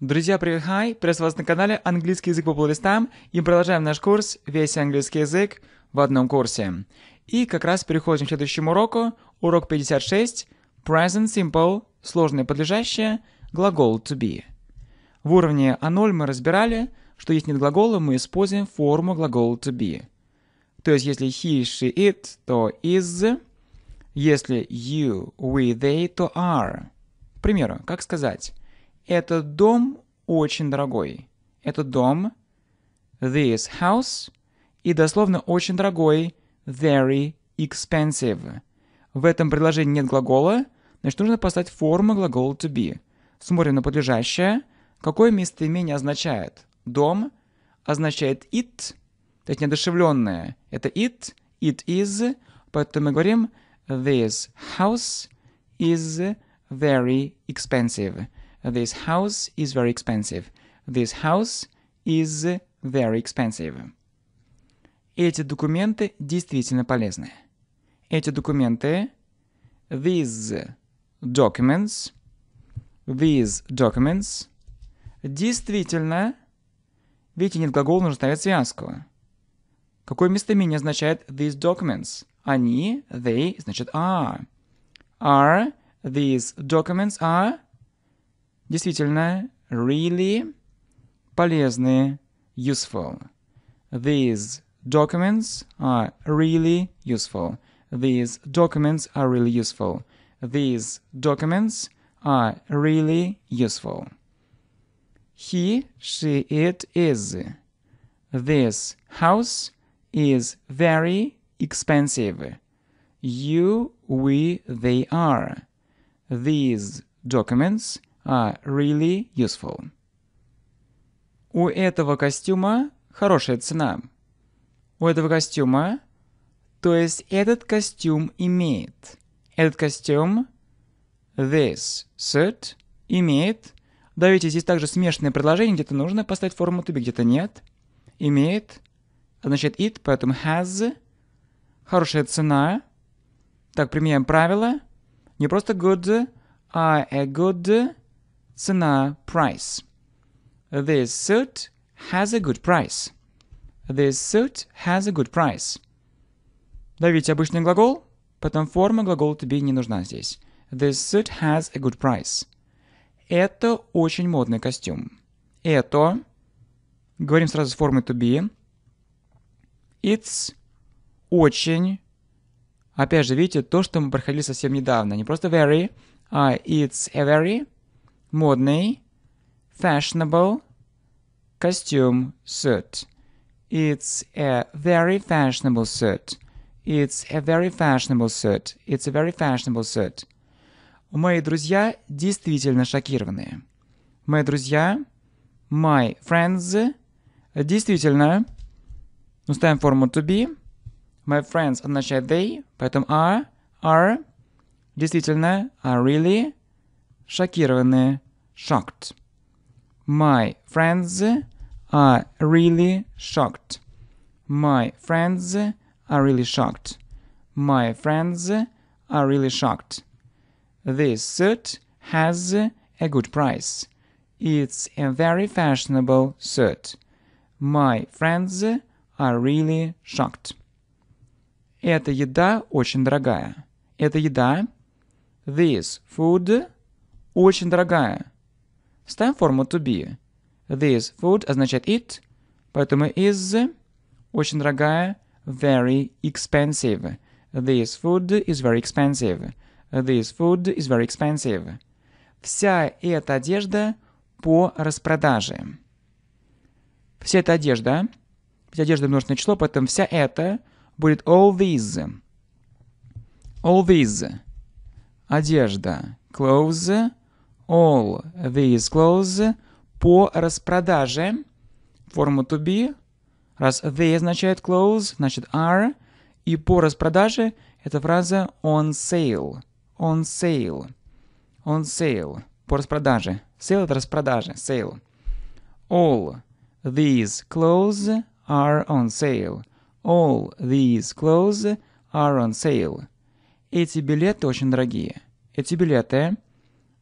Друзья, привет, хай! Приветствую вас на канале «Английский язык по плейлистам» и продолжаем наш курс «Весь английский язык в одном курсе». И как раз переходим к следующему уроку, урок 56, Present Simple, сложное подлежащее, глагол to be. В уровне А0 мы разбирали, что если нет глагола, мы используем форму глагола to be. То есть, если he, she, it, то is. Если you, we, they, то are. К примеру, как сказать этот дом очень дорогой. Этот дом, this house, и дословно очень дорогой, very expensive. В этом предложении нет глагола, значит нужно поставить форму глагола to be. Смотрим на подлежащее. Какое местоимение означает? Дом означает it, то есть неодушевленное. Это it, it is, поэтому мы говорим this house is very expensive. This house is very expensive. This house is very expensive. Эти документы действительно полезны. Эти документы these documents these documents действительно видите, нет глагола, нужно ставить связку. Какое местоимение означает these documents? Они, they, значит are. Are, these documents are Действительно, really полезные, useful. These documents are really useful. These documents are really useful. These documents are really useful. He, she, it is. This house is very expensive. You, we, they are. These documents are а, really useful. У этого костюма хорошая цена. У этого костюма, то есть этот костюм имеет. Этот костюм, this suit, имеет. Давайте здесь также смешанное предложение, где-то нужно поставить форму to be, где-то нет. Имеет, значит it, поэтому has. Хорошая цена. Так, применяем правило. Не просто good, а a good цена, price. This suit has a good price. This suit has a good price. Давите обычный глагол, потом форма глагола to be не нужна здесь. This suit has a good price. Это очень модный костюм. Это, говорим сразу с формой to be, it's очень, опять же, видите, то, что мы проходили совсем недавно, не просто very, а it's a very, модный, fashionable, costume, suit. It's a very fashionable suit. It's a very fashionable suit. It's a very fashionable suit. Мои друзья действительно шокированы. Мои друзья, my friends, действительно, ну, ставим форму to be. My friends означает they, поэтому are, are, действительно, are really, шокированные, shocked. My friends are really shocked. My friends are really shocked. My friends are really shocked. This suit has a good price. It's a very fashionable suit. My friends are really shocked. Эта еда очень дорогая. Эта еда. This food очень дорогая. Ставим форму to be. This food означает it, поэтому is очень дорогая, very expensive. This food is very expensive. This food is very expensive. Вся эта одежда по распродаже. Вся эта одежда, вся одежда множественное число, поэтому вся эта будет all these. All these. Одежда. Clothes all these clothes по распродаже. Форму to be. Раз they означает clothes, значит are. И по распродаже это фраза on sale. On sale. On sale. По распродаже. Sale это распродажа. Sale. All these clothes are on sale. All these clothes are on sale. Эти билеты очень дорогие. Эти билеты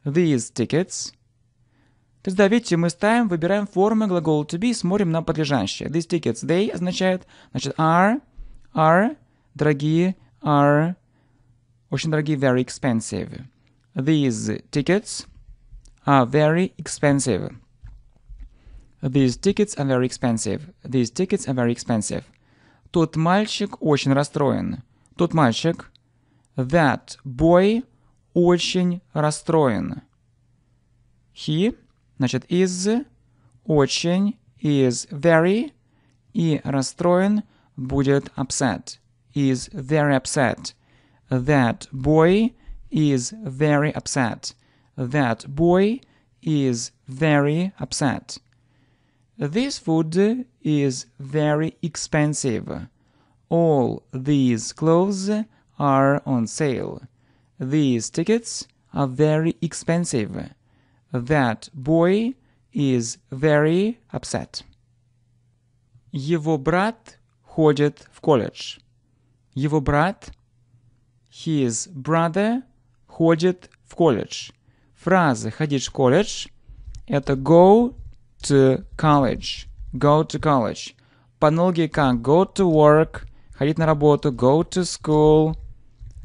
these tickets. То есть, да, видите, мы ставим, выбираем формы глагола to be смотрим на подлежащее. These tickets, they означает, значит, are, are, дорогие, are, очень дорогие, very expensive. These tickets are very expensive. These tickets are very expensive. These tickets are very expensive. Тот мальчик очень расстроен. Тот мальчик. That boy очень расстроен. He, значит, is, очень, is very, и расстроен будет upset, is very upset. That boy is very upset. That boy is very upset. This food is very expensive. All these clothes are on sale. These tickets are very expensive. That boy is very upset. Его брат ходит в колледж. Его брат His brother ходит в колледж. Фраза «ходить в колледж» — это go to college. Go to college. По аналогии как go to work, ходить на работу, go to school —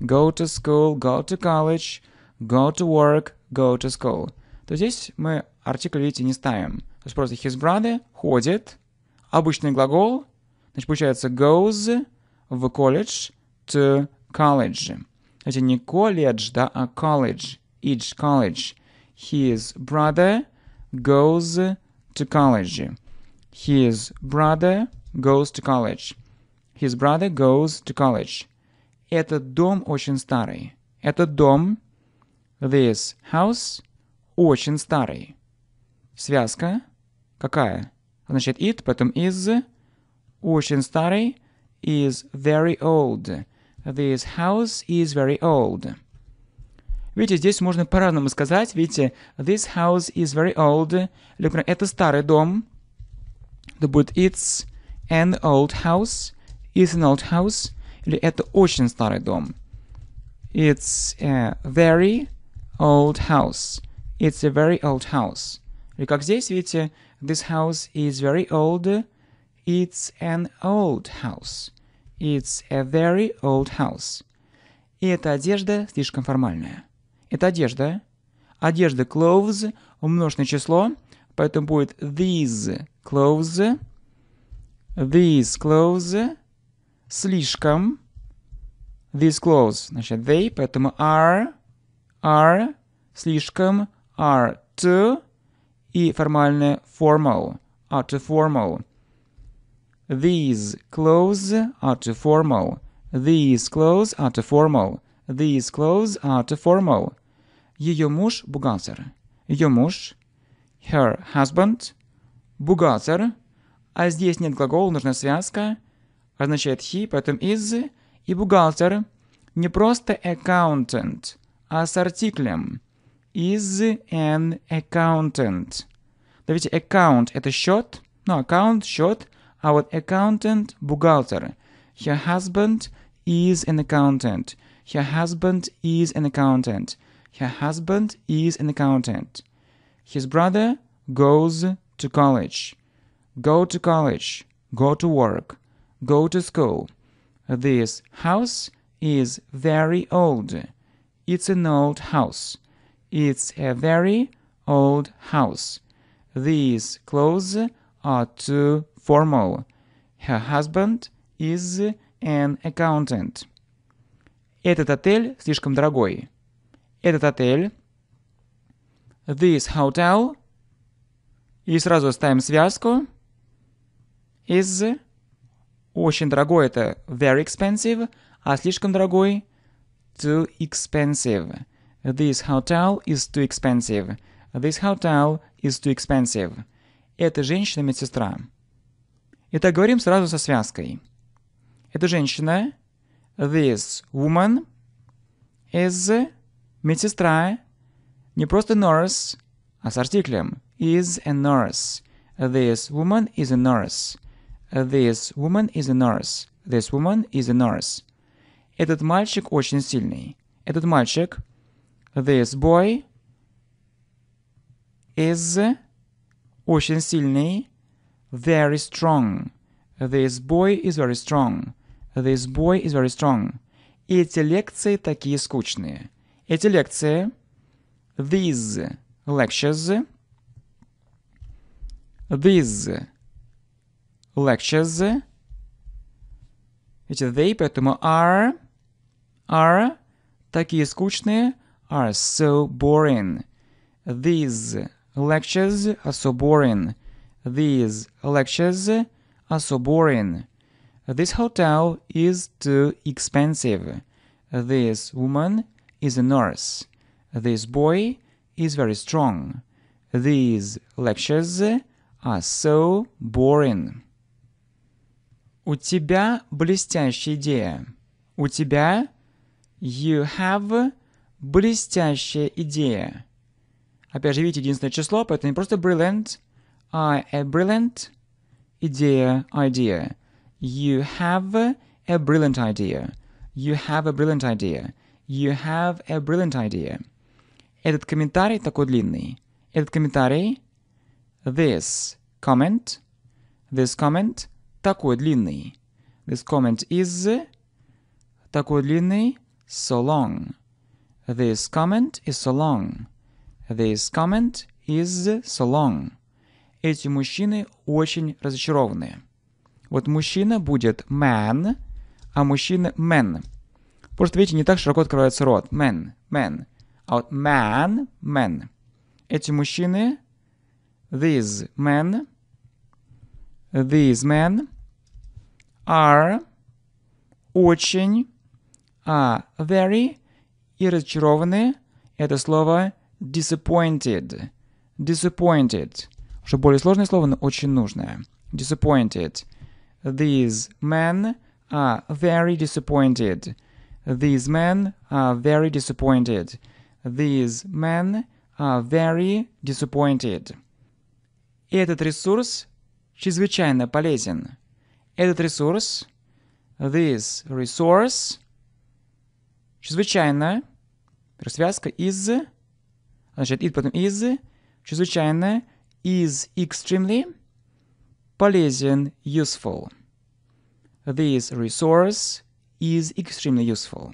go to school, go to college, go to work, go to school, то здесь мы артикль, видите, не ставим. То есть просто his brother ходит, обычный глагол, значит, получается goes в college, to college. Это не колледж, да, а college, each college. His brother goes to college. His brother goes to college. His brother goes to college. Этот дом очень старый. Этот дом, this house, очень старый. Связка какая? Значит, it, потом is, очень старый, is very old. This house is very old. Видите, здесь можно по-разному сказать. Видите, this house is very old. Или, например, это старый дом. Это будет it's an old house. Is an old house или это очень старый дом. It's a very old house. It's a very old house. Или как здесь, видите, this house is very old. It's an old house. It's a very old house. И эта одежда слишком формальная. Это одежда. Одежда clothes, умноженное число, поэтому будет these clothes. These clothes слишком. This close, значит, they, поэтому are, are, слишком, are to, и формальное formal, are to formal. These clothes are too formal. These clothes are too formal. These clothes are too formal. Ее муж – бухгалтер. Ее муж – her husband – бухгалтер. А здесь нет глагола, нужна связка означает he, поэтому is, и бухгалтер не просто accountant, а с артиклем is an accountant. Да видите, account – это счет, ну, аккаунт – счет, а вот accountant – бухгалтер. Her husband is an accountant. Her husband is an accountant. Her husband is an accountant. His brother goes to college. Go to college. Go to work go to school. This house is very old. It's an old house. It's a very old house. These clothes are too formal. Her husband is an accountant. Этот отель слишком дорогой. Этот отель. This hotel. И сразу ставим связку. Is Очень дорогой это very expensive, а слишком дорогой too expensive. This hotel is too expensive. This hotel is too expensive. Это женщина-медсестра. Итак, говорим сразу со связкой. Это женщина. This woman is медсестра. Не просто nurse, а с артиклем. Is a nurse. This woman is a nurse. This woman is a nurse. This woman is a nurse. Этот мальчик очень сильный. Этот мальчик. This boy is очень сильный. Very strong. This boy is very strong. This boy is very strong. Эти лекции такие скучные. Эти лекции. These lectures. These lectures, эти they, поэтому are, are такие скучные, are so boring. These lectures are so boring. These lectures are so boring. This hotel is too expensive. This woman is a nurse. This boy is very strong. These lectures are so boring. У тебя блестящая идея. У тебя you have блестящая идея. Опять же, видите, единственное число, поэтому не просто brilliant, а a э, brilliant idea, idea. You have a brilliant idea. You have a brilliant idea. You have a brilliant idea. Этот комментарий такой длинный. Этот комментарий this comment, this comment – такой длинный. This comment is такой длинный so long. This comment is so long. This comment is so long. Эти мужчины очень разочарованы. Вот мужчина будет man, а мужчина men. Потому видите, не так широко открывается рот. Men, men. А вот man, men. Эти мужчины, these men, these men, are очень, are very и разочарованы это слово disappointed. Disappointed. Уже более сложное слово, но очень нужное. Disappointed. These men are very disappointed. These men are very disappointed. These men are very disappointed. Этот ресурс чрезвычайно полезен. Этот ресурс, this resource, чрезвычайно, связка из, значит, it потом is, чрезвычайно, is extremely, полезен, useful. This resource is extremely useful.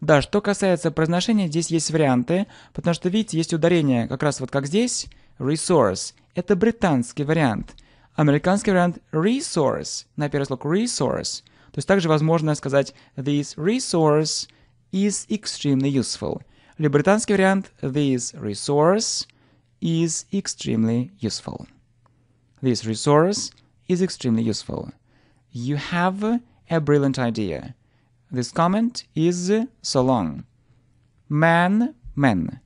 Да, что касается произношения, здесь есть варианты, потому что, видите, есть ударение, как раз вот как здесь, resource. Это британский вариант – Американский вариант resource, на первый слог resource. То есть также возможно сказать this resource is extremely useful. Или британский вариант this resource is extremely useful. This resource is extremely useful. You have a brilliant idea. This comment is so long. Man, men.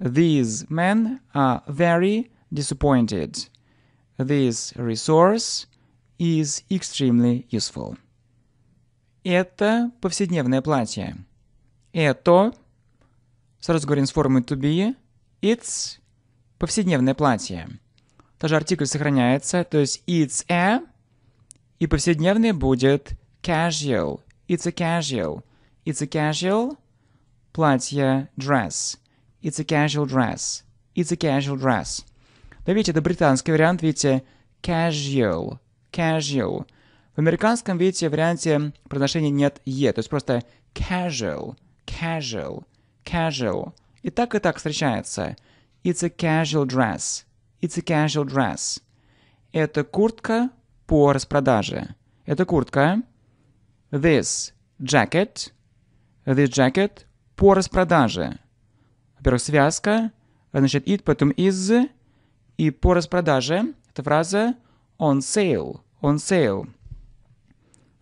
These men are very disappointed. This resource is extremely useful. Это повседневное платье. Это, сразу говорим с формой to be, it's повседневное платье. Тоже артикль сохраняется, то есть it's a, и повседневный будет casual. It's a casual. It's a casual платье dress. It's a casual dress. It's a casual dress. Да ведь это британский вариант, видите, casual, casual. В американском, видите, варианте произношения нет «е», то есть просто casual, casual, casual. И так и так встречается. It's a casual dress. It's a casual dress. Это куртка по распродаже. Это куртка. This jacket. This jacket по распродаже. Во-первых, связка, значит, it, потом is, и по распродаже эта фраза on sale, on sale.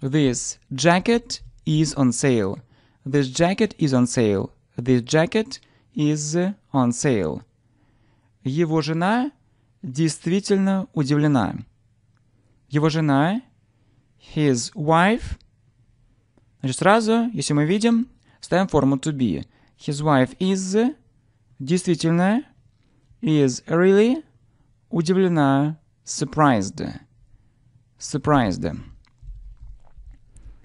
This jacket is on sale. This jacket is on sale. This jacket is on sale. Его жена действительно удивлена. Его жена, his wife, значит сразу, если мы видим, ставим форму to be. His wife is действительно, is really, Удивлена. Surprised. Surprised.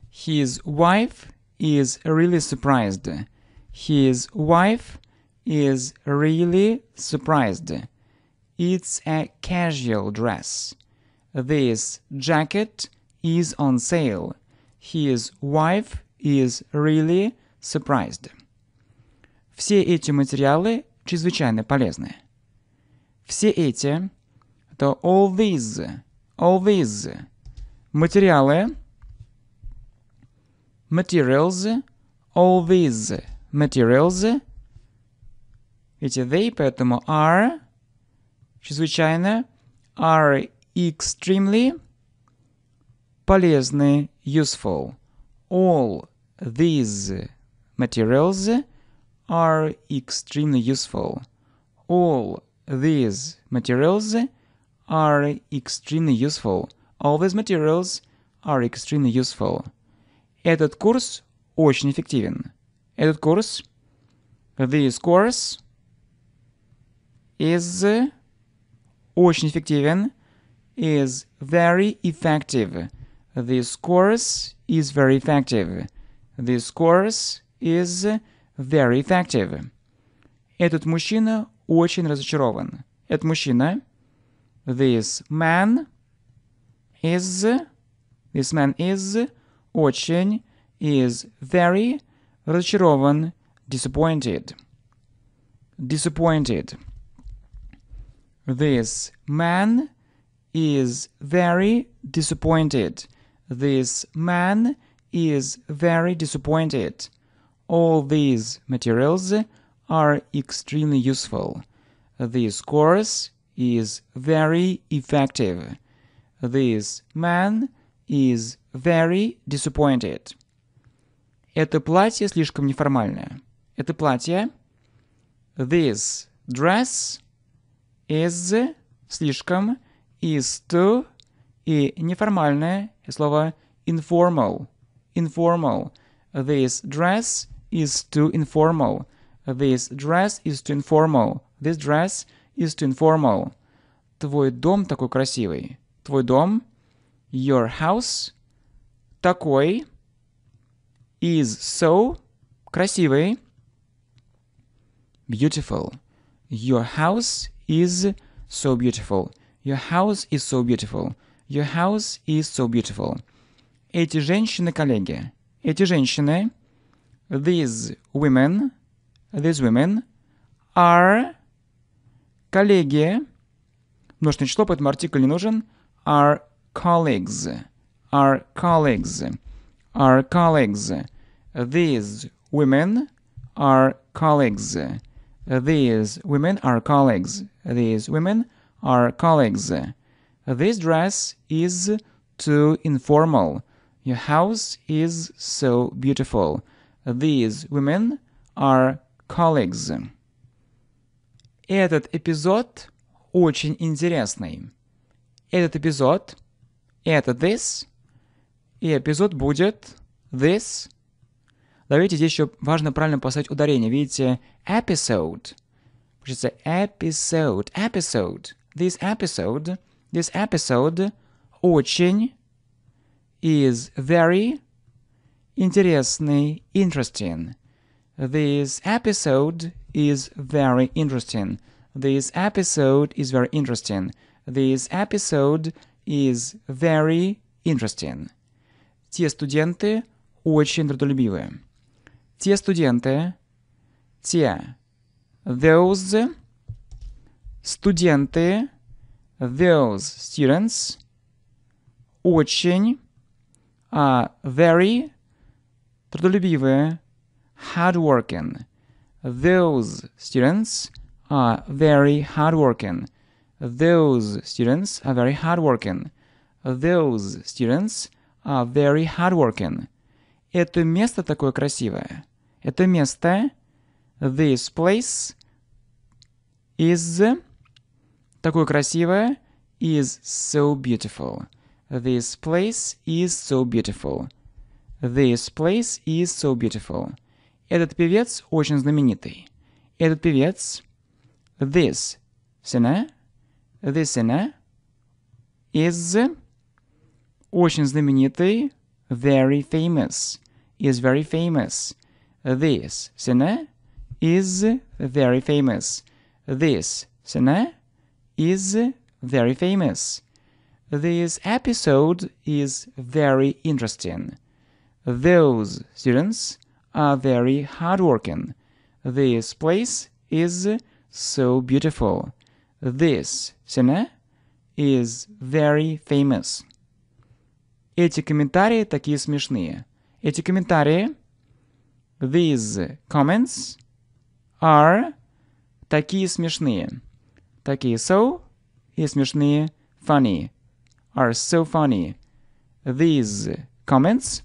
His wife is really surprised. His wife is really surprised. It's a casual dress. This jacket is on sale. His wife is really surprised. Все эти материалы чрезвычайно полезны. Все эти Это all these. All these. Материалы. Materials. All these. Materials. Эти they, поэтому are. Чрезвычайно. Are extremely. Полезны. Useful. All these materials are extremely useful. All these materials are are extremely useful. All these materials are extremely useful. Этот курс очень эффективен. Этот курс, this course, is очень эффективен, is very effective. This course is very effective. This course is very effective. Этот мужчина очень разочарован. Этот мужчина this man is, this man is очень, is very разочарован, disappointed. Disappointed. This man is very disappointed. This man is very disappointed. All these materials are extremely useful. This course is very effective. This man is very disappointed. Это платье слишком неформальное. Это платье. This dress is слишком is too и неформальное слово informal. Informal. This dress is too informal. This dress is too informal. This dress is to informal. Твой дом такой красивый. Твой дом, your house, такой, is so, красивый, beautiful. Your house is so beautiful. Your house is so beautiful. Your house is so beautiful. Эти женщины, коллеги, эти женщины, these women, these women are Коллеги, множественное число, поэтому артикль не нужен. Our colleagues. Our colleagues. Our colleagues. These women are colleagues. These women are colleagues. These women are colleagues. This dress is too informal. Your house is so beautiful. These women are colleagues. Этот эпизод очень интересный. Этот эпизод — это this, и эпизод будет this. Давайте здесь еще важно правильно поставить ударение. Видите, episode. Пишется episode, episode. This episode, this episode очень is very интересный, interesting. This episode is very interesting. This episode is very interesting. This episode is very interesting. Те студенты очень трудолюбивые. Те студенты, те, those, студенты, those students, очень, а uh, very, трудолюбивые, hardworking. Those students are very hardworking. Those students are very hardworking. Those students are very hardworking. Это место такое красивое. Это место, this place, is такое красивое, is so beautiful. This place is so beautiful. This place is so beautiful. Этот певец очень знаменитый. Этот певец. This singer. This singer is очень знаменитый. Very famous. Is very famous. This singer is very famous. This singer is very famous. This episode is very interesting. Those students are very hardworking. This place is so beautiful. This cine is very famous. Эти комментарии такие смешные. Эти комментарии, these comments, are такие смешные. Такие so и смешные funny. Are so funny. These comments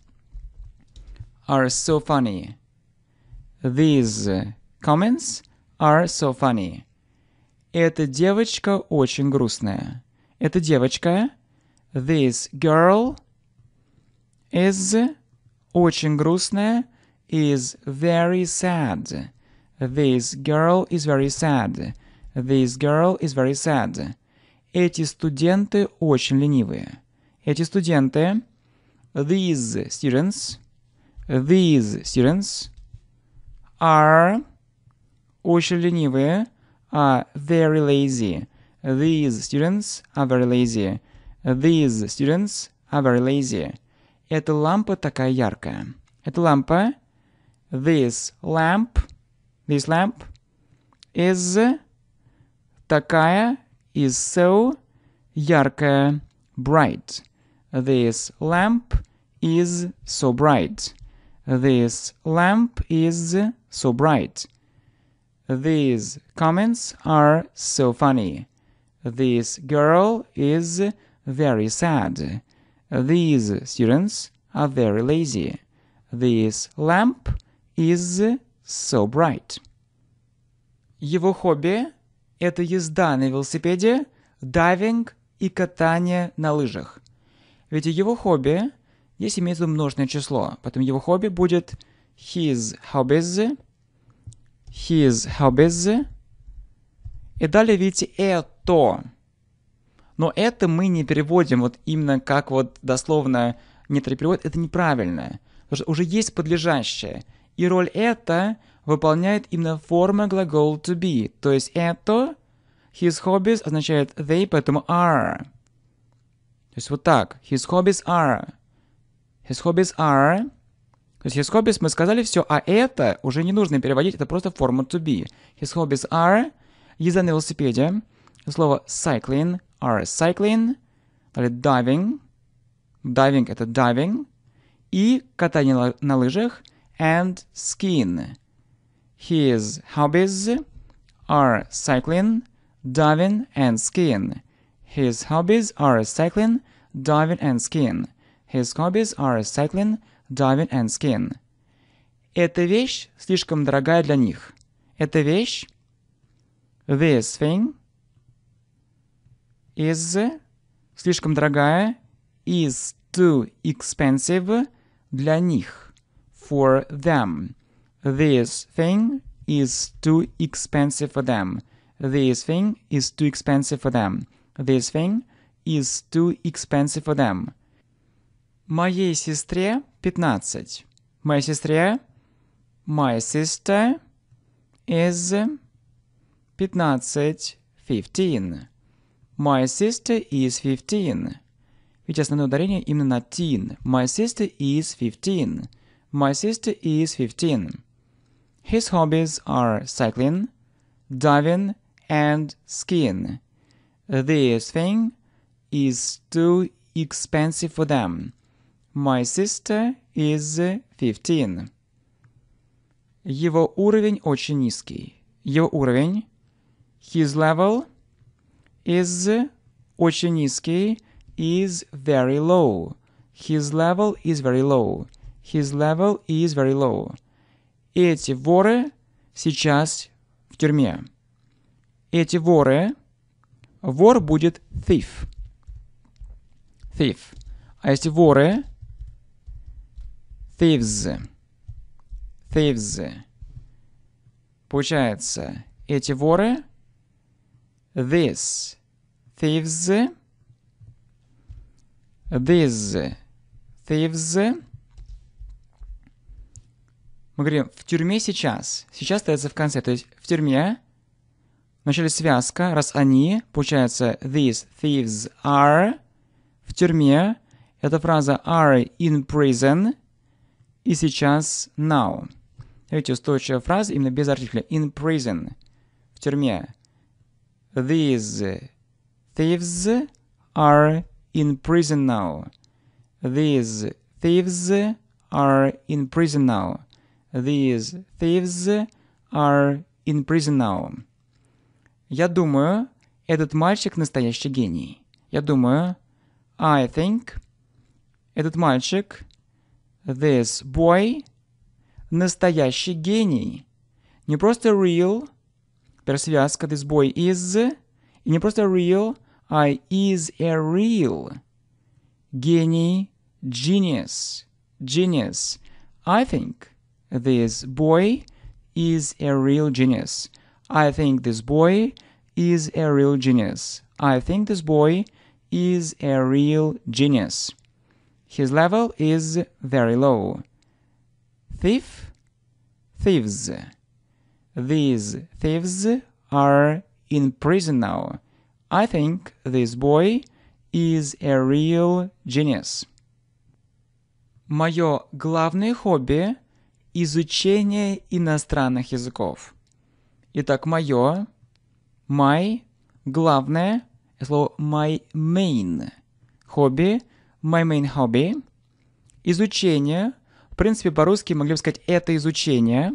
are so funny. These comments are so funny. Эта девочка очень грустная. Эта девочка, this girl, is очень грустная, is very sad. This girl is very sad. This girl is very sad. Эти студенты очень ленивые. Эти студенты, these students, These students are очень ленивые, are very lazy. These students are very lazy. These students are very lazy. Эта лампа такая яркая. Эта лампа, this lamp, this lamp is такая, is so яркая, bright. This lamp is so bright. This lamp is so bright. These comments are so funny. This girl is very sad. These students are very lazy. This lamp is so bright. Его хобби – это езда на велосипеде, дайвинг и катание на лыжах. Ведь его хобби – Здесь имеется множное число, поэтому его хобби будет his hobbies, his hobbies. И далее видите это. Но это мы не переводим вот именно как вот дословно не перевод, это неправильно. Потому что уже есть подлежащее. И роль это выполняет именно форма глагола to be. То есть это, his hobbies означает they, поэтому are. То есть вот так. His hobbies are. His hobbies are... То есть his hobbies мы сказали все, а это уже не нужно переводить, это просто форма to be. His hobbies are... Езда на велосипеде. Слово cycling are cycling. Далее diving. Diving это diving. И катание на лыжах. And skiing. His hobbies are cycling, diving and skiing. His hobbies are cycling, diving and skiing. His hobbies are cycling, diving and skiing. Эта вещь слишком дорогая для них. Эта вещь This thing is слишком дорогая is too expensive для них for them. This thing is too expensive for them. This thing is too expensive for them. This thing is too expensive for them. Моей сестре 15. Моей сестре My sister is 15. 15. My sister is 15. Ведь основное ударение именно на teen. My sister is 15. My sister is 15. His hobbies are cycling, diving, and skiing. This thing is too expensive for them. My sister is 15. Его уровень очень низкий. Его уровень. His level is очень низкий. Is very low. His level is very low. His level is very low. Эти воры сейчас в тюрьме. Эти воры. Вор будет thief. Thief. А если воры, thieves. Thieves. Получается, эти воры. This. Thieves. These. Thieves. Мы говорим в тюрьме сейчас. Сейчас остается в конце. То есть в тюрьме. В начале связка. Раз они, получается these thieves are. В тюрьме. Это фраза are in prison и сейчас now. Видите, устойчивая фраза именно без артикля. In prison. В тюрьме. These thieves are in prison now. These thieves are in prison now. These thieves are in prison now. Я думаю, этот мальчик настоящий гений. Я думаю, I think, этот мальчик This boy – настоящий гений. Не просто real, пересвязка this boy is, и не просто real, I is a real. Гений – genius, genius. I think this boy is a real genius. I think this boy is a real genius. I think this boy is a real genius. His level is very low. Thief, thieves. These thieves are in prison now. I think this boy is a real genius. Мое главное хобби – изучение иностранных языков. Итак, мое, my, главное, слово my main, хобби – my main hobby. Изучение. В принципе, по-русски могли бы сказать «это изучение».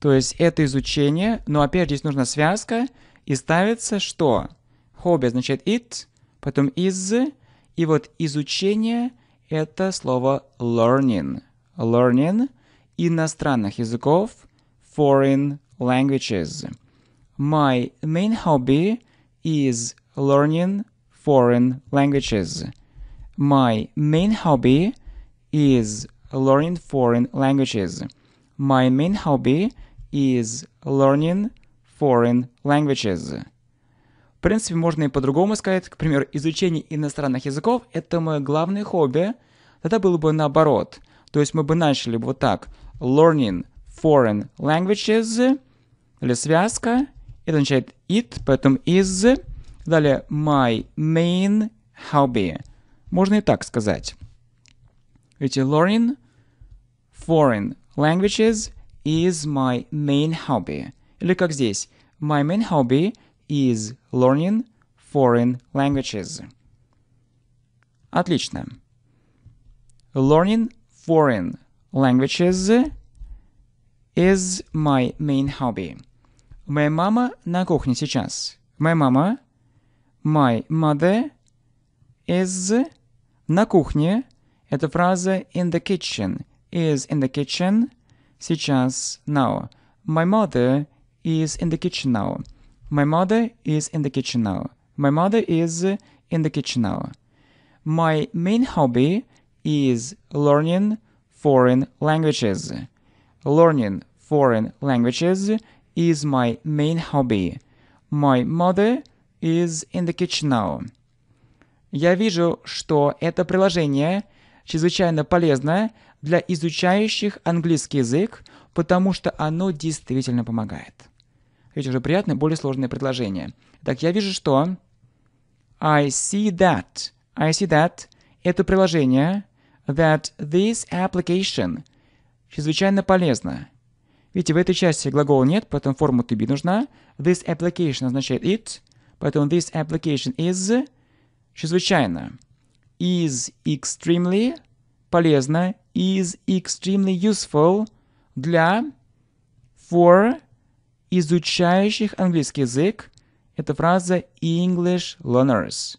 То есть это изучение, но опять здесь нужна связка, и ставится что? Хобби означает it, потом is, и вот изучение — это слово learning. Learning иностранных языков, foreign languages. My main hobby is learning foreign languages. My main hobby is learning foreign languages. My main hobby is learning foreign languages. В принципе, можно и по-другому сказать. К примеру, изучение иностранных языков – это мое главное хобби. Тогда было бы наоборот. То есть мы бы начали вот так. Learning foreign languages. Далее связка. Это означает it, поэтому is. Далее my main hobby – Можно и так сказать. learning foreign languages is my main hobby. Или как здесь. My main hobby is learning foreign languages. Отлично. Learning foreign languages is my main hobby. Моя мама на кухне сейчас. My мама. My mother is на кухне. Это фраза in the kitchen. Is in the kitchen. Сейчас, now. My mother is in the kitchen now. My mother is in the kitchen now. My mother is in the kitchen now. My main hobby is learning foreign languages. Learning foreign languages is my main hobby. My mother is in the kitchen now. Я вижу, что это приложение чрезвычайно полезно для изучающих английский язык, потому что оно действительно помогает. Видите уже приятное, более сложное предложение. Так, я вижу, что I see that. I see that. Это приложение that this application чрезвычайно полезно. Видите, в этой части глагола нет, поэтому форма to be нужна. This application означает it, поэтому this application is чрезвычайно. Is extremely полезно. Is extremely useful для for изучающих английский язык. Это фраза English learners.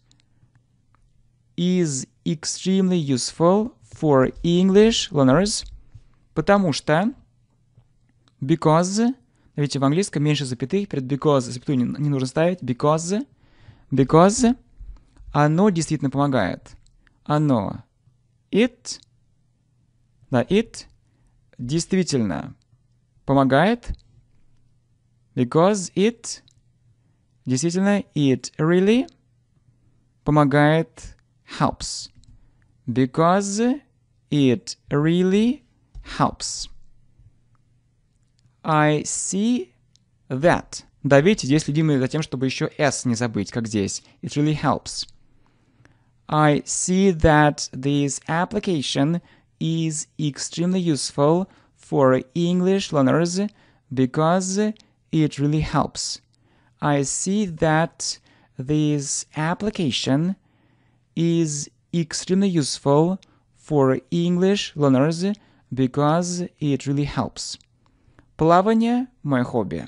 Is extremely useful for English learners, потому что because, видите, в английском меньше запятых, перед because запятую не, не нужно ставить, because, because оно действительно помогает. Оно. It. Да, it действительно помогает. Because it действительно it really помогает helps. Because it really helps. I see that. Да, здесь следим за тем, чтобы еще S не забыть, как здесь. It really helps. I see that this application is extremely useful for English learners because it really helps. I see that this application is extremely useful for English learners because it really helps. Плавание – мое хобби.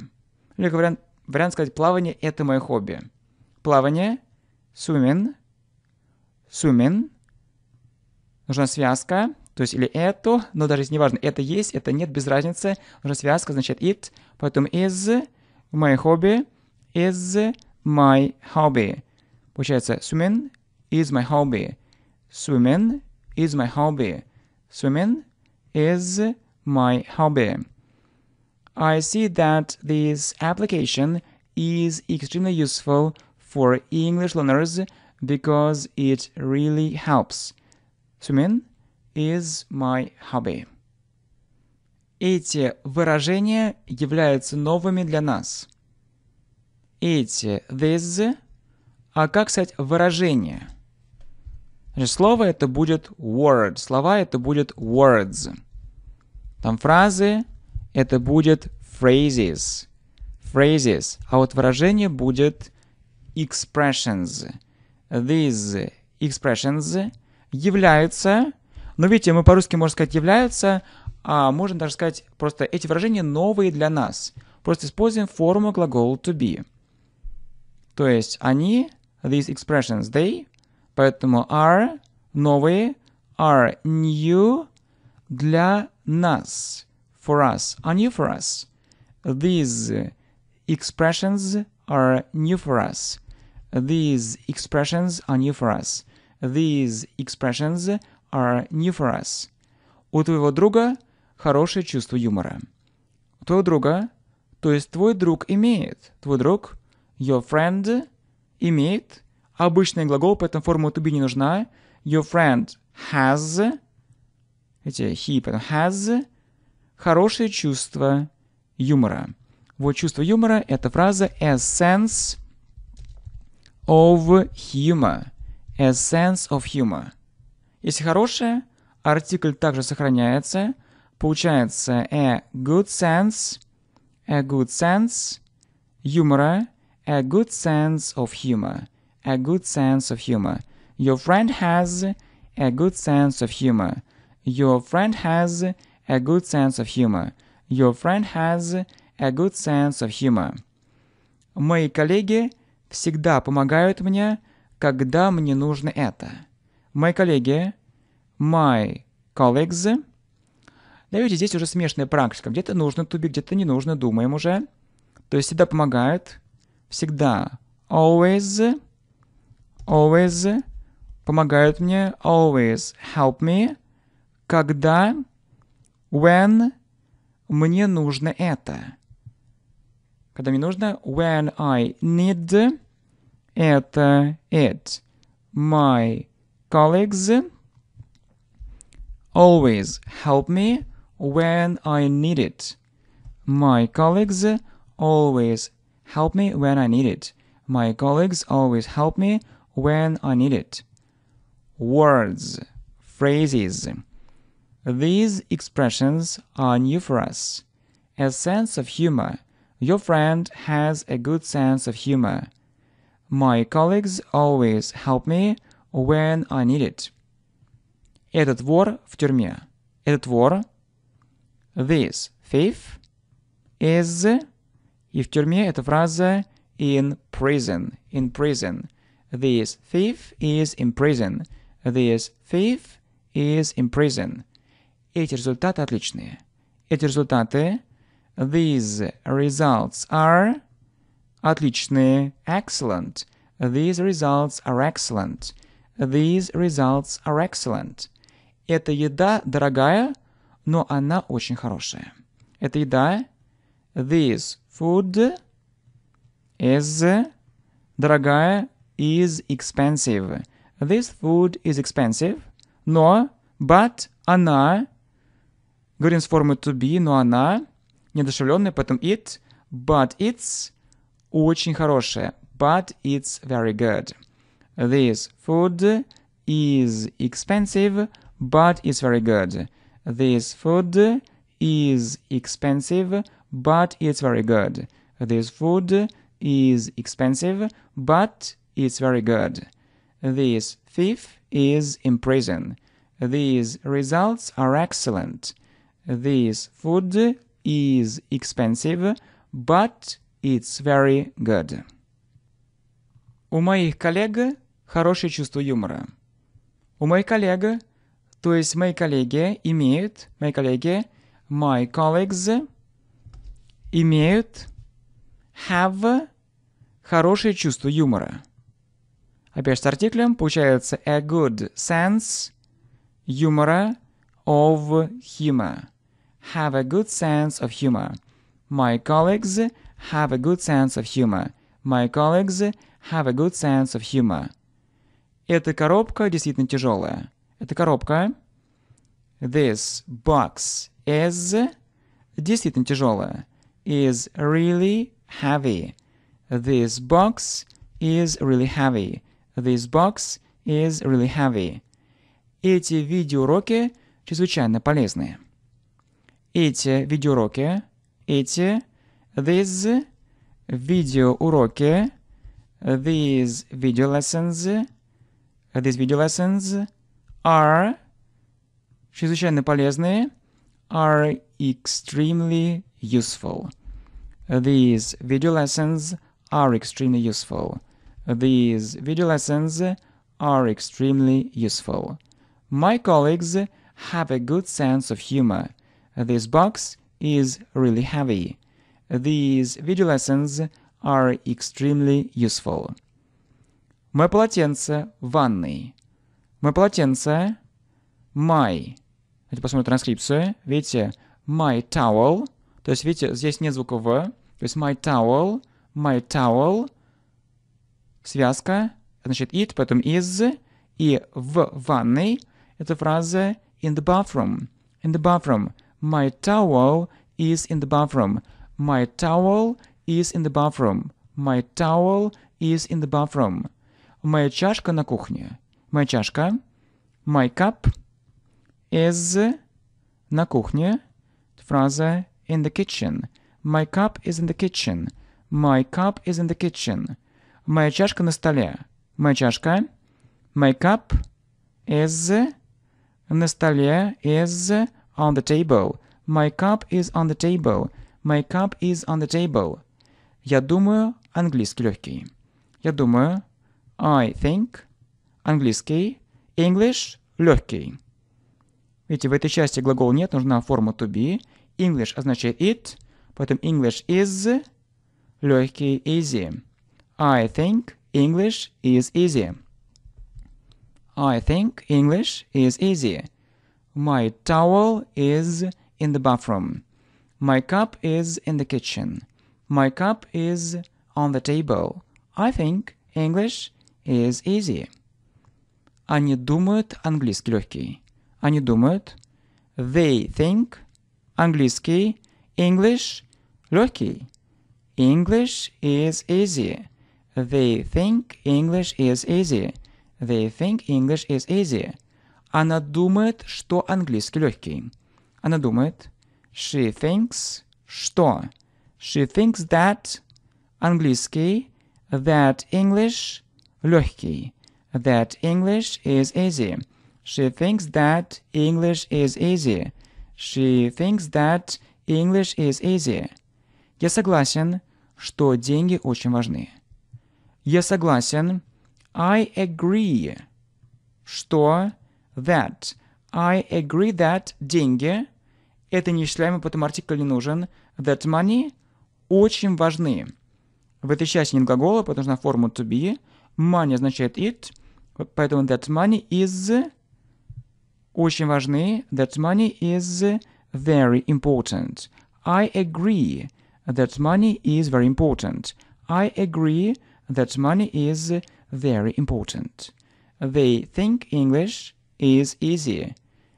Или вариант, вариант сказать «плавание – это мое хобби». Плавание – swimming – сумен. Нужна связка, то есть или эту, но даже если неважно, это есть, это нет, без разницы. Нужна связка, значит it, потом is my hobby, is my hobby. Получается, swimming is my hobby. Swimming is my hobby. Swimming is my hobby. I see that this application is extremely useful for English learners because it really helps. Swimming is my hobby. Эти выражения являются новыми для нас. Эти these, а как сказать выражение? Слово это будет word, слова это будет words. Там фразы это будет phrases, phrases, а вот выражение будет expressions – these expressions являются, но ну, видите, мы по-русски можем сказать являются, а можно даже сказать просто эти выражения новые для нас. Просто используем форму глагола to be. То есть они, these expressions, they, поэтому are новые, are new для нас, for us, are new for us. These expressions are new for us. These expressions are new for us. These expressions are new for us. У твоего друга хорошее чувство юмора. У твоего друга, то есть твой друг имеет, твой друг, your friend, имеет, обычный глагол, поэтому форма to be не нужна. Your friend has, эти he, поэтому has, хорошее чувство юмора. Вот чувство юмора — это фраза a sense of humor, a sense of humor. Если хорошее, артикль также сохраняется. Получается a good sense, a good sense humor, a good sense of humor, a good sense of humor. Your friend has a good sense of humor. Your friend has a good sense of humor. Your friend has a good sense of humor. Мои коллеги – всегда помогают мне, когда мне нужно это. Мои коллеги, my colleagues. Да, видите, здесь уже смешная практика. Где-то нужно to be, где-то не нужно, думаем уже. То есть всегда помогают. Всегда. Always. Always. Помогают мне. Always help me. Когда. When. Мне нужно это. когда мне нужно. When I need – это it. My colleagues always help me when I need it. My colleagues always help me when I need it. My colleagues always help me when I need it. Words, phrases. These expressions are new for us. A sense of humor your friend has a good sense of humor. My colleagues always help me when I need it. Этот вор в тюрьме. Этот вор. This thief is... И в тюрьме эта фраза in prison. In prison. This thief is in prison. This thief is in prison. Эти результаты отличные. Эти результаты these results are отличные, excellent. These results are excellent. These results are excellent. Эта еда дорогая, но она очень хорошая. Эта еда, this food, is дорогая, is expensive. This food is expensive, но, but, она, говорим с формы to be, но она недушевленное, потом it, but it's очень хорошее, but it's very good. This food is expensive, but it's very good. This food is expensive, but it's very good. This food is expensive, but it's very good. This thief is in prison. These results are excellent. This food is expensive, but it's very good. У моих коллег хорошее чувство юмора. У моих коллег, то есть мои коллеги имеют, мои коллеги, my colleagues имеют have хорошее чувство юмора. Опять с артиклем получается a good sense юмора of humor. have a good sense of humor. My colleagues have a good sense of humor. My colleagues have a good sense of humor. Эта коробка действительно тяжелая. Эта коробка. This box is действительно тяжелая. Is really heavy. This box is really heavy. This box is really heavy. Эти видеоуроки чрезвычайно полезные эти видеоуроки, эти, these видеоуроки, these video lessons, these video lessons are чрезвычайно полезные, are extremely useful. These video lessons are extremely useful. These video lessons are extremely useful. My colleagues have a good sense of humor. This box is really heavy. These video lessons are extremely useful. Мое полотенце в ванной. Мое полотенце my. Давайте посмотрим транскрипцию. Видите, my towel. То есть, видите, здесь нет звука в. То есть my towel, my towel. Связка, значит it, потом is. И в ванной. Это фраза in the bathroom. In the bathroom. My towel is in the bathroom. My towel is in the bathroom. My towel is in the bathroom. Моя чашка на кухне. Моя чашка. My cup is на кухне. Фраза in the kitchen. My cup is in the kitchen. My cup is in the kitchen. Моя чашка на столе. Моя чашка. My cup is на столе is on the table. My cup is on the table. My cup is on the table. Я думаю, английский легкий. Я думаю, I think, английский, English, легкий. Видите, в этой части глагол нет, нужна форма to be. English означает it, потом English is, легкий, easy. I think English is easy. I think English is easy. My towel is in the bathroom. My cup is in the kitchen. My cup is on the table. I think English is easy. Они думают английский легкий. Они думают. They think английский. English легкий. English is easy. They think English is easy. They think English is easy. Она думает, что английский легкий. Она думает. She thinks что? She thinks that английский, that English легкий, that English is easy. She thinks that English is easy. She thinks that English is easy. Я согласен, что деньги очень важны. Я согласен. I agree, что that. I agree that деньги, это неисчисляемый, потом артикль не нужен, that money очень важны. В этой части нет глагола, потому что на форму to be. Money означает it, поэтому that money is очень важны. That money is very important. I agree that money is very important. I agree that money is very important. They think English is easy.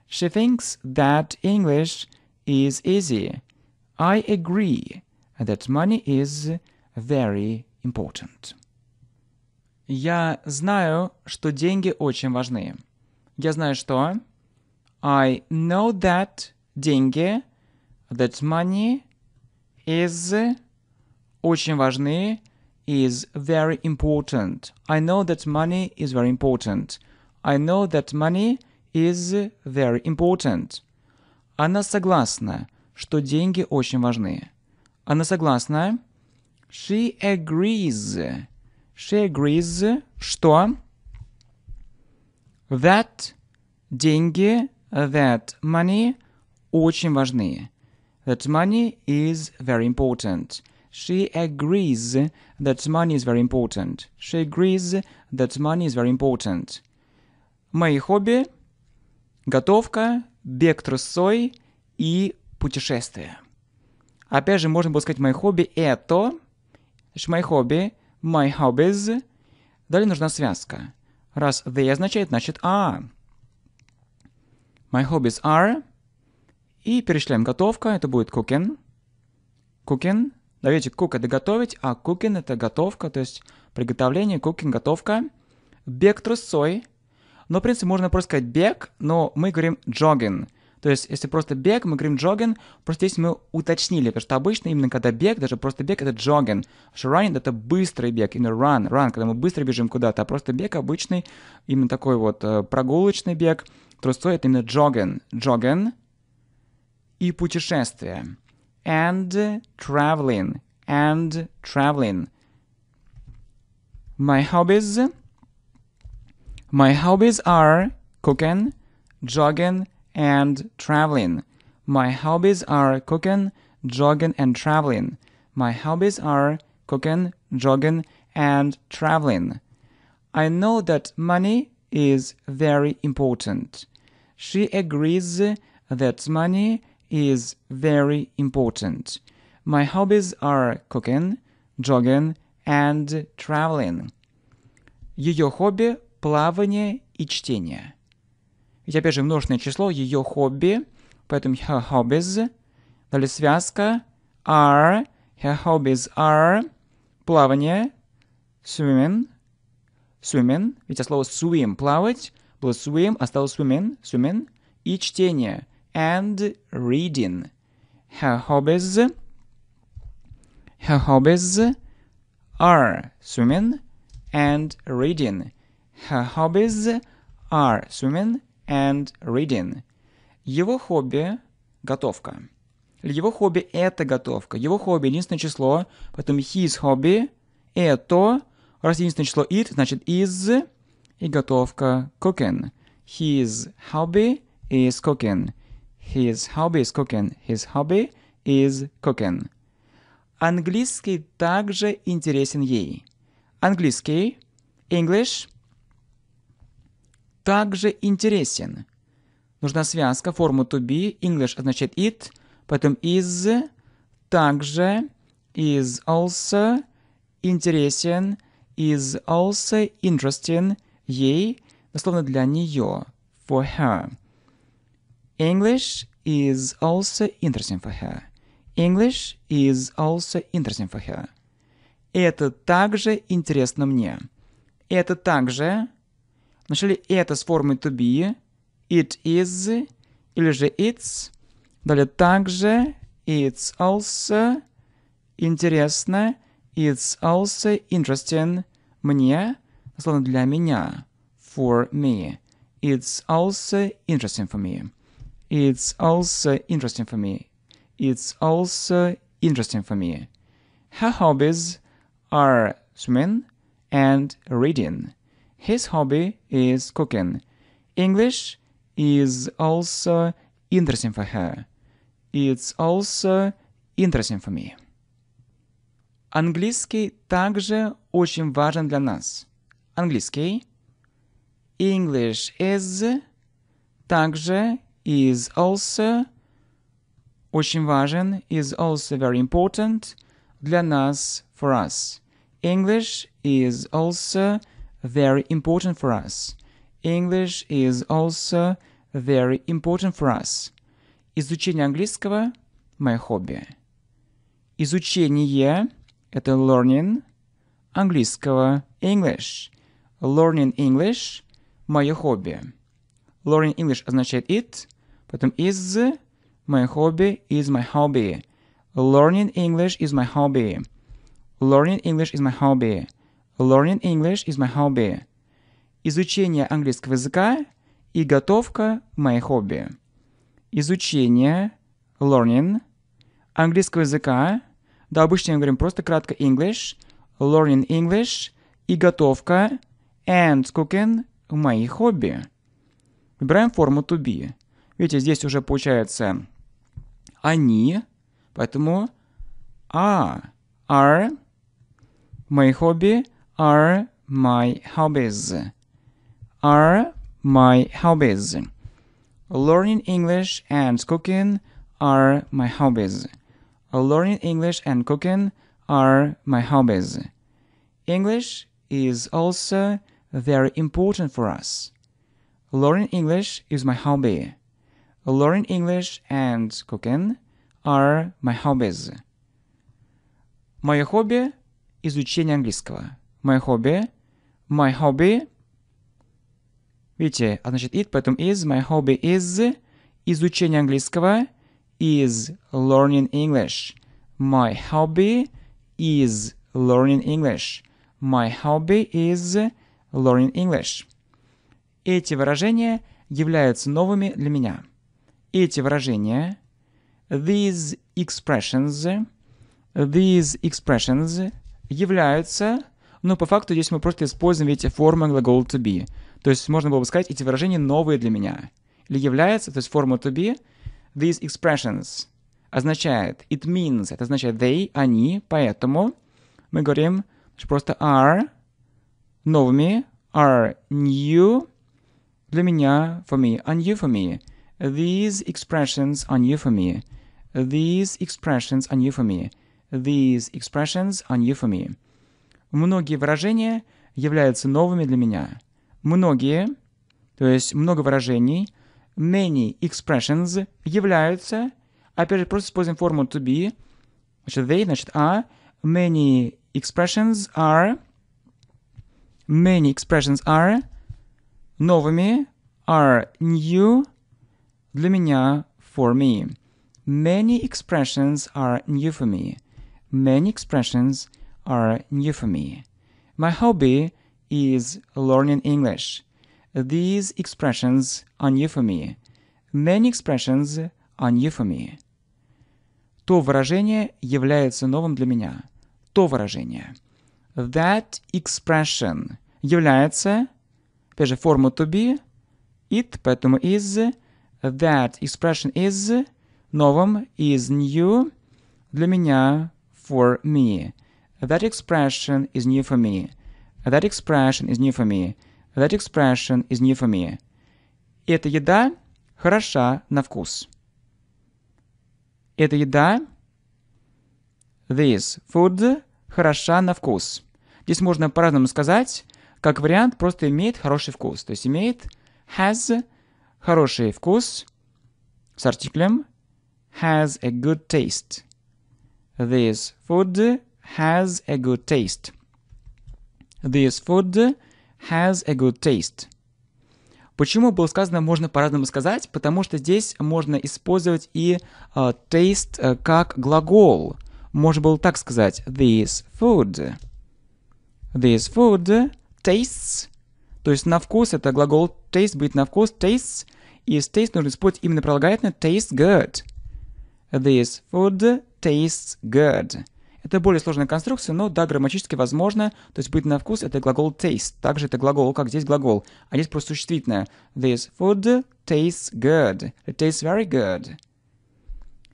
She thinks that English is easy. I agree that money is very important. Я знаю, что деньги очень важны. Я знаю, что... I know that деньги, that money is очень важны, is very important. I know that money is very important. I know that money is very important. Она согласна, что деньги очень важны. Она согласна. She agrees. She agrees, что that деньги, that money очень важны. That money is very important. She agrees that money is very important. She agrees that money is very important. Мои хобби – готовка, бег трусой и путешествия. Опять же, можно было сказать, мои хобби – это... Значит, мои хобби, my hobbies. Далее нужна связка. Раз the означает, значит а. My hobbies are. И перечисляем готовка. Это будет cooking. Cooking. Да, видите, cook это готовить, а cooking это готовка, то есть приготовление, cooking, готовка. Бег трусцой – но, в принципе, можно просто сказать бег, но мы говорим jogging. То есть, если просто бег, мы говорим jogging, просто здесь мы уточнили, потому что обычно именно когда бег, даже просто бег, это jogging. Что running — это быстрый бег, именно run, run, когда мы быстро бежим куда-то, а просто бег обычный, именно такой вот э, прогулочный бег, трусцой — это именно jogging. Jogging и путешествие. And traveling. And traveling. My hobbies My hobbies are cooking, jogging, and traveling. My hobbies are cooking, jogging, and traveling. My hobbies are cooking, jogging, and traveling. I know that money is very important. She agrees that money is very important. My hobbies are cooking, jogging, and traveling. Ее хобби плавание и чтение. Ведь опять же множественное число, ее хобби, поэтому her hobbies. Далее связка are, her hobbies are, плавание, swimming, swimming, ведь от слова swim, плавать, было swim, осталось swimming, swimming, и чтение, and reading. Her hobbies, her hobbies are swimming and reading. Her hobbies are swimming and reading. Его хобби — готовка. его хобби — это готовка. Его хобби — единственное число, потом his hobby — это, раз единственное число it, значит is, и готовка cooking. His hobby is cooking. His hobby is cooking. His hobby is cooking. Английский также интересен ей. Английский, English — также интересен. Нужна связка, форму to be, English означает it, потом is, также, is also, интересен, is also interesting, ей, дословно для нее, for her. English is also interesting for her. English is also interesting for her. Это также интересно мне. Это также Вначале это с формой to be, it is, или же it's. Далее также, it's also, интересно, it's also interesting, мне, словно для меня, for me. It's also interesting for me. It's also interesting for me. It's also interesting for me. Her hobbies are swimming and reading. His hobby is cooking. English is also interesting for her. It's also interesting for me. Английский также очень важен для нас. Английский. English is также is also очень важен is also very important для нас for us. English is also very important for us. English is also very important for us. Изучение английского – мое хобби. Изучение – это learning английского English. Learning English – мое хобби. Learning English означает it, потом is – мое хобби, is my hobby. Learning English is my hobby. Learning English is my hobby. Learning English is my hobby. Изучение английского языка и готовка – мои хобби. Изучение, learning, английского языка, да, обычно мы говорим просто кратко English, learning English и готовка and cooking – мои хобби. Выбираем форму to be. Видите, здесь уже получается они, поэтому are, «а», are, мои хобби – are my hobbies? Are my hobbies? Learning English and cooking are my hobbies. Learning English and cooking are my hobbies. English is also very important for us. Learning English is my hobby. Learning English and cooking are my hobbies. Мое хобби – изучение английского. My hobby. My hobby. Видите, а значит it, поэтому is. My hobby is изучение английского. Is learning English. My hobby is learning English. My hobby is learning English. Эти выражения являются новыми для меня. Эти выражения, these expressions, these expressions являются но по факту здесь мы просто используем эти формы глагола to be. То есть можно было бы сказать, эти выражения новые для меня. Или является, то есть форма to be, these expressions означает, it means, это означает they, они, поэтому мы говорим что просто are новыми, are new для меня, for me, are new for me. These expressions are new for me. These expressions are new for me. These expressions are new for me. Многие выражения являются новыми для меня. Многие, то есть много выражений, many expressions являются, опять же, просто используем форму to be, значит, they, значит, а many expressions are, many expressions are новыми, are new для меня, for me. Many expressions are new for me. Many expressions are new for me. My hobby is learning English. These expressions are new for me. Many expressions are new for me. То выражение является новым для меня. То выражение. That expression является, опять же, форма to be, it, поэтому is, that expression is, новым is new, для меня, for me. That expression is new for me. That expression is new for me. That expression is new for me. Эта еда хороша на вкус. Эта еда This food хороша на вкус. Здесь можно по-разному сказать. Как вариант, просто имеет хороший вкус. То есть имеет has хороший вкус с артиклем has a good taste. This food has a good taste. This food has a good taste. Почему было сказано «можно по-разному сказать»? Потому что здесь можно использовать и uh, taste uh, как глагол. Можно было так сказать «this food». This food tastes. То есть на вкус это глагол taste будет на вкус tastes. И с taste нужно использовать именно прилагательное taste good. This food tastes good. Это более сложная конструкция, но да, грамматически возможно. То есть быть на вкус это глагол taste. Также это глагол, как здесь глагол. А здесь просто существительное. This food tastes good. It tastes very good.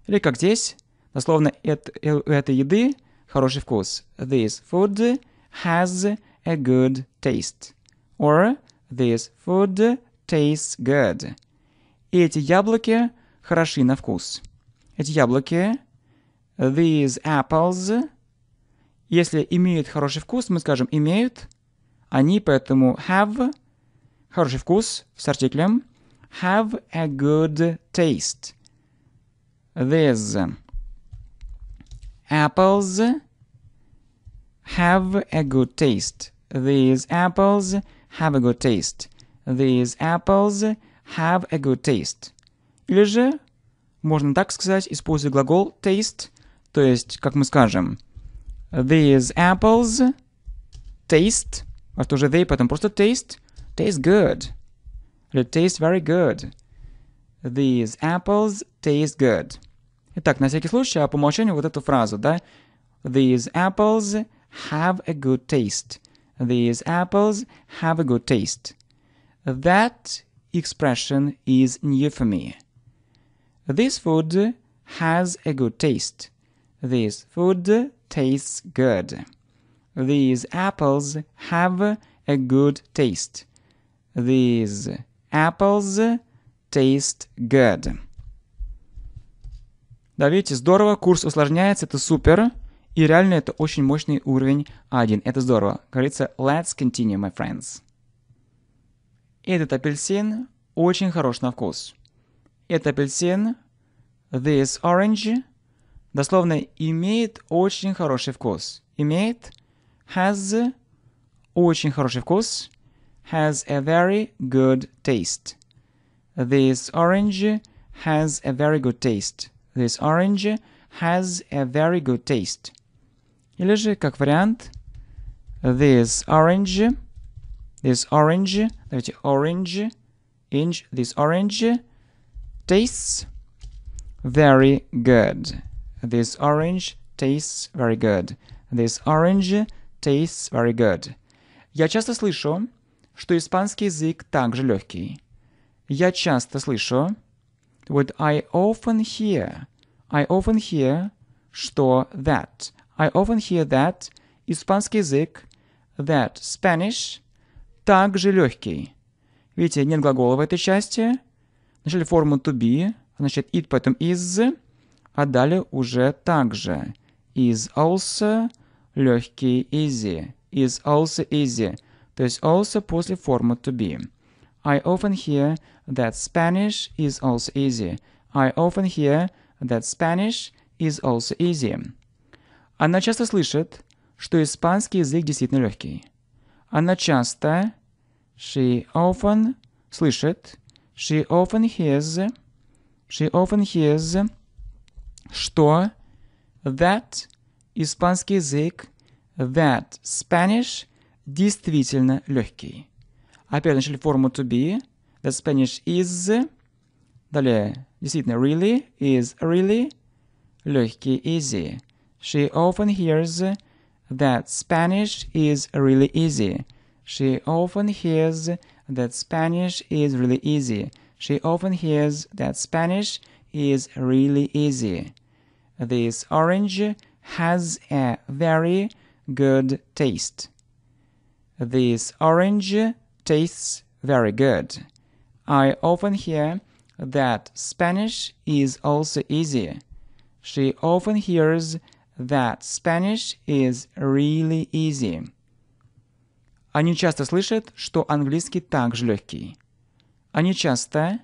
Или как здесь, дословно, это, э, у этой еды хороший вкус. This food has a good taste. Or this food tastes good. Эти яблоки хороши на вкус. Эти яблоки these apples. Если имеют хороший вкус, мы скажем имеют. Они, поэтому have хороший вкус с артиклем. Have a good taste. These apples have a good taste. These apples have a good taste. These apples have a good taste. Или же можно так сказать, используя глагол taste – То есть, как мы скажем, these apples taste, а что же they, потом просто taste, taste good, или taste very good. These apples taste good. Итак, на всякий случай, а по умолчанию вот эту фразу, да? These apples have a good taste. These apples have a good taste. That expression is new for me. This food has a good taste. This food tastes good. These apples have a good taste. These apples taste good. Да, видите, здорово, курс усложняется, это супер. И реально это очень мощный уровень А1. Это здорово. Как говорится, let's continue, my friends. Этот апельсин очень хорош на вкус. Этот апельсин, this orange, дословно имеет очень хороший вкус. Имеет has очень хороший вкус has a very good taste. This orange has a very good taste. This orange has a very good taste. Или же, как вариант, this orange, this orange, давайте orange, inch, this orange tastes very good. This orange tastes very good. This orange tastes very good. Я часто слышу, что испанский язык также легкий. Я часто слышу. Вот I often hear. I often hear, что that. I often hear that. Испанский язык. That Spanish также легкий. Видите, нет глагола в этой части. начали форму to be, значит it, потом is а далее уже также. Is also легкий easy. Is also easy. То есть also после формы to be. I often hear that Spanish is also easy. I often hear that Spanish is also easy. Она часто слышит, что испанский язык действительно легкий. Она часто, she often, слышит, she often hears, she often hears что, that, испанский язык, that, Spanish, действительно легкий. Опять начали форму to be, that Spanish is, далее, действительно really, is really, легкий, easy. She often hears that Spanish is really easy. She often hears that Spanish is really easy. She often hears that Spanish is really easy. This orange has a very good taste. This orange tastes very good. I often hear that Spanish is also easy. She often hears that Spanish is really easy. Они часто слышат, что английский также легкий. Они часто,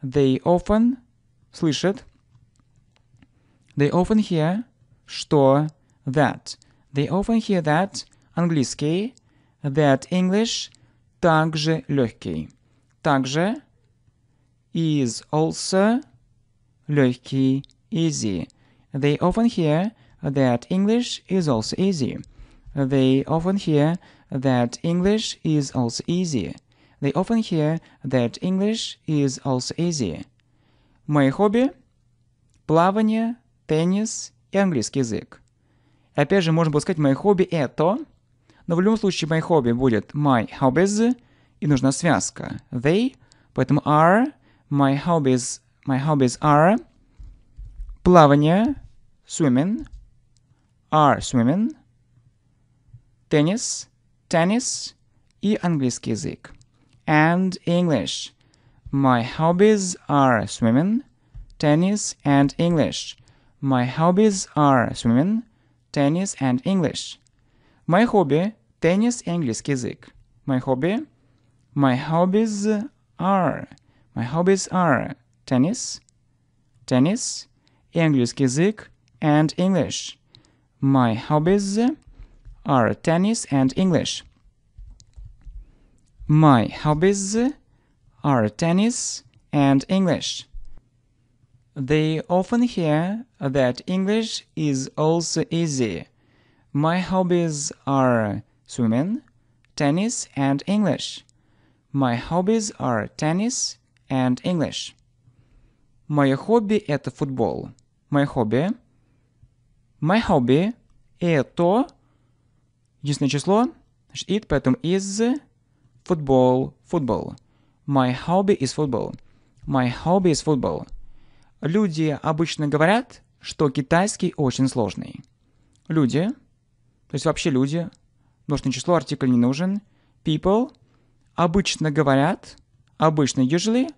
they often, they often hear что, that. They often hear that английский, that English также легкий. Также is also легкий, easy. They often hear that English is also easy. They often hear that English is also easy. They often hear that English is also easy. Мои хобби – плавание, теннис и английский язык. Опять же, можно было сказать, мои хобби – это, но в любом случае мои хобби будет my hobbies, и нужна связка they, поэтому are, my hobbies, my hobbies are плавание, swimming, are swimming, теннис, tennis и английский язык. And English. My hobbies are swimming, tennis and English. My hobbies are swimming, tennis and English. My hobby tennis и английский язык. My hobby – my hobbies are my hobbies are tennis, tennis и английский язык and English. My hobbies are tennis and English. My hobbies are tennis and English. They often hear that English is also easy. My hobbies are swimming, tennis, and English. My hobbies are tennis and English. My hobby это футбол. My hobby. My hobby – это единственное число, it, поэтому is football. Football. My hobby is football. My hobby is football. Люди обычно говорят, что китайский очень сложный. Люди, то есть вообще люди, множественное число, артикль не нужен. People обычно говорят, обычно usually,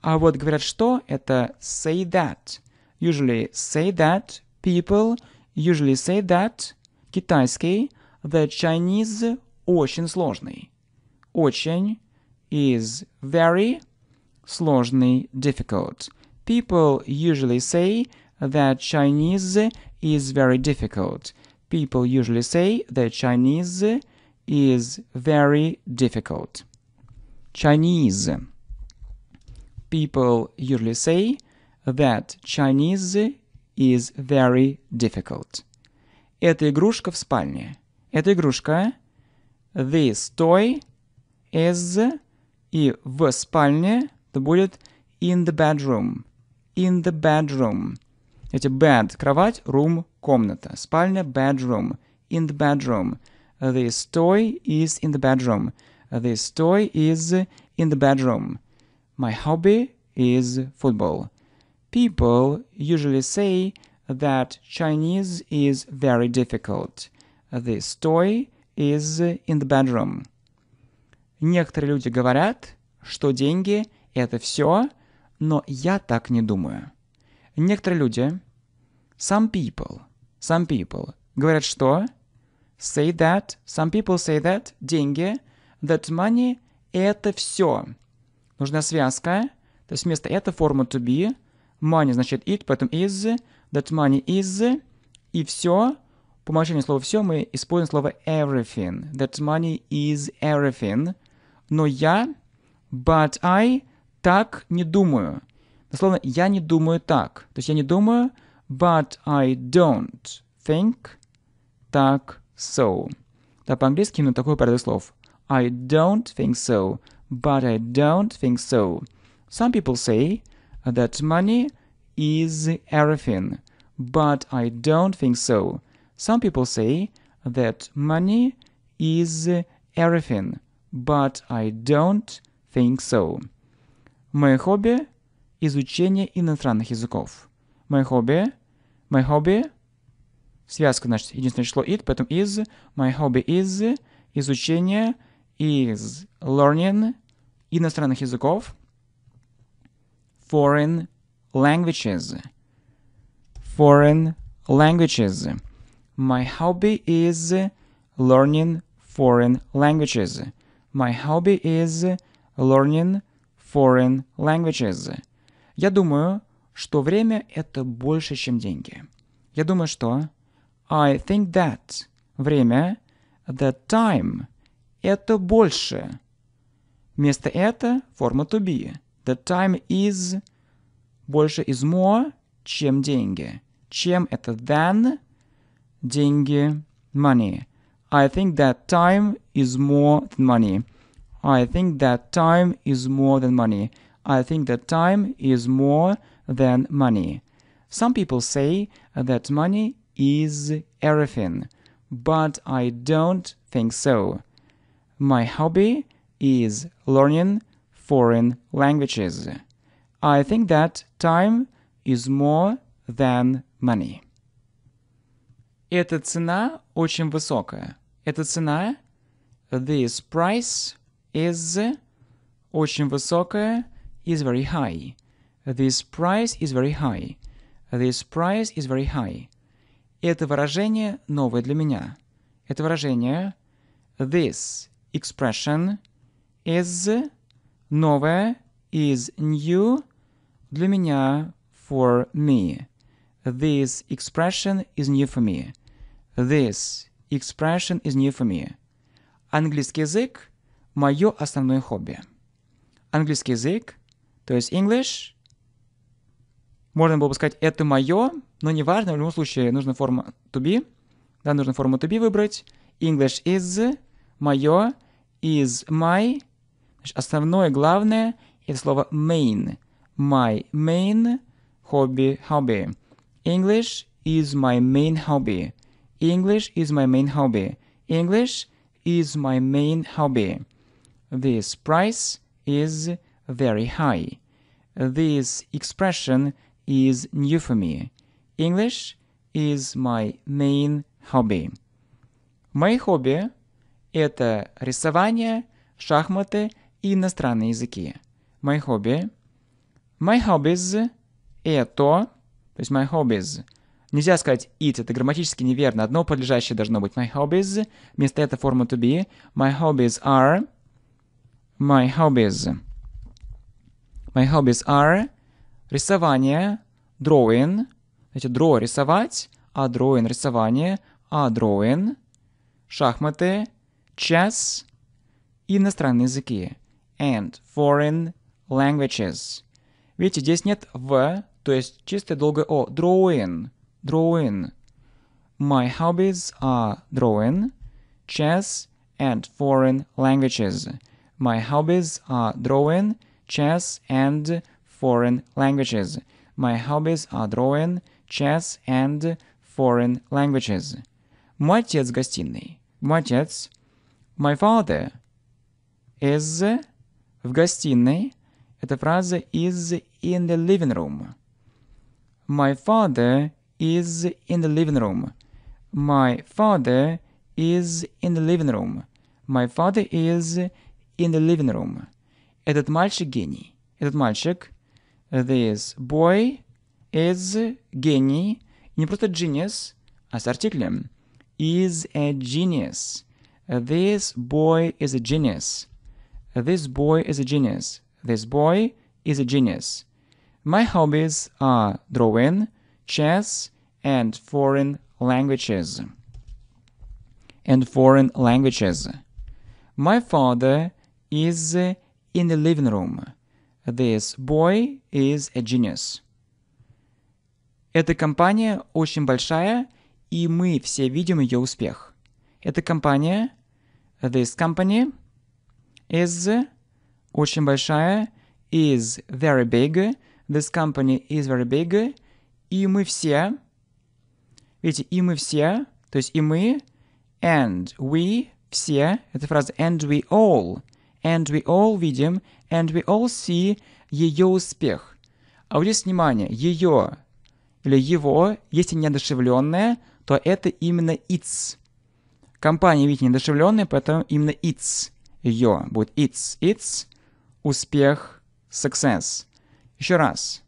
а вот говорят что, это say that. Usually say that, people usually say that, китайский, the Chinese очень сложный. Очень is very сложный, difficult. People usually say that Chinese is very difficult. People usually say that Chinese is very difficult. Chinese. People usually say that Chinese is very difficult. Это игрушка в спальне. Это игрушка. This toy is И в спальне это будет in the bedroom. In the bedroom. Эти bed – кровать, room – комната. Спальня – bedroom. In the bedroom. This toy is in the bedroom. This toy is in the bedroom. My hobby is football. People usually say that Chinese is very difficult. This toy is in the bedroom. Некоторые люди говорят, что деньги – это все, но я так не думаю. Некоторые люди, some people, some people, говорят, что say that, some people say that, деньги, that money – это все. Нужна связка, то есть вместо это форма to be, money значит it, поэтому is, that money is, и все – по умолчанию слова «все» мы используем слово everything. That money is everything но я, but I, так не думаю. Дословно, я не думаю так. То есть я не думаю, but I don't think так so. Да, по-английски именно такой порядок слов. I don't think so, but I don't think so. Some people say that money is everything, but I don't think so. Some people say that money is everything, but I don't think so. Мое хобби – изучение иностранных языков. Мое хобби – my hobby – связка, значит, единственное число it, поэтому is – my hobby is – изучение is – learning – иностранных языков – foreign languages – foreign languages – my hobby is – learning foreign languages – My hobby is learning foreign languages. Я думаю, что время – это больше, чем деньги. Я думаю, что I think that время, the time – это больше. Вместо это форма to be. The time is больше is more, чем деньги. Чем это than – деньги, money – I think that time is more than money. I think that time is more than money. I think that time is more than money. Some people say that money is everything, but I don't think so. My hobby is learning foreign languages. I think that time is more than money. Эта цена очень высокая. Эта цена. This price is очень высокая, is very high. This price is very high. This price is very high. Это выражение новое для меня. Это выражение this expression is новое is new для меня for me. This expression is new for me. This Expression is new for me. Английский язык – мое основное хобби. Английский язык, то есть English, можно было бы сказать «это мое», но неважно, в любом случае нужна форма to be, да, нужно форму to be выбрать. English is, мое, is my, значит, основное, главное, это слово main, my main hobby, hobby. English is my main hobby – English is my main hobby. English is my main hobby. This price is very high. This expression is new for me. English is my main hobby. Мои хобби – это рисование, шахматы и иностранные языки. Мои хобби. My hobbies – это, то есть my hobbies – Нельзя сказать it, это грамматически неверно. Одно подлежащее должно быть my hobbies, вместо этой формы to be. My hobbies are... My hobbies. My hobbies are рисование, drawing, значит, draw — рисовать, а drawing — рисование, а drawing, шахматы, chess, И иностранные языки, and foreign languages. Видите, здесь нет в, то есть чистое долгое о, drawing — drawing. My hobbies are drawing, chess, and foreign languages. My hobbies are drawing, chess, and foreign languages. My hobbies are drawing, chess, and foreign languages. Мой отец гостиной. Мой отец. My father is в гостиной. Это фраза is in the living room. My father is in the living room. My father is in the living room. My father is in the living room. Этот мальчик гений. Этот мальчик, this boy is гений, не просто genius, а с артиклем. Is a genius. This boy is a genius. This boy is a genius. This boy is a genius. My hobbies are drawing, chess and foreign languages. And foreign languages. My father is in the living room. This boy is a genius. Эта компания очень большая, и мы все видим ее успех. Эта компания, this company, is очень большая, is very big, this company is very big, и мы все. Видите, и мы все, то есть и мы, and we все, это фраза and we all. And we all видим, and we all see ее успех. А вот здесь внимание, ее или его, если неодушевленное, то это именно it's. Компания, видите, неодушевленная, поэтому именно it's ее будет it's, it's, успех, success. Еще раз